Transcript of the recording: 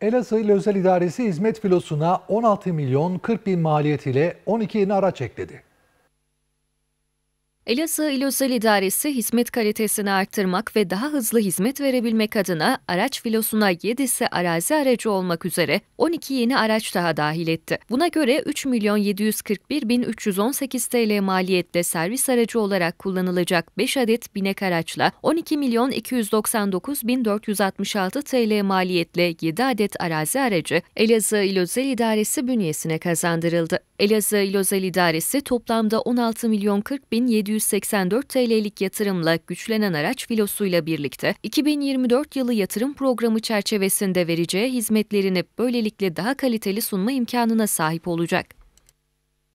Elazığ İl Özel İdaresi hizmet filosuna 16 milyon 40 bin maliyetiyle 12 yeni araç ekledi. Elazığ İl Özel İdaresi hizmet kalitesini arttırmak ve daha hızlı hizmet verebilmek adına araç filosuna 7'si arazi aracı olmak üzere 12 yeni araç daha dahil etti. Buna göre 3 milyon 741 bin 318 TL maliyetle servis aracı olarak kullanılacak 5 adet binek araçla 12 milyon 299 bin 466 TL maliyetle 7 adet arazi aracı Elazığ İl Özel İdaresi bünyesine kazandırıldı. Elazığ İl Özel İdaresi toplamda 16 milyon 40 bin 700 184 TL'lik yatırımla güçlenen araç filosuyla birlikte 2024 yılı yatırım programı çerçevesinde vereceği hizmetlerini böylelikle daha kaliteli sunma imkanına sahip olacak.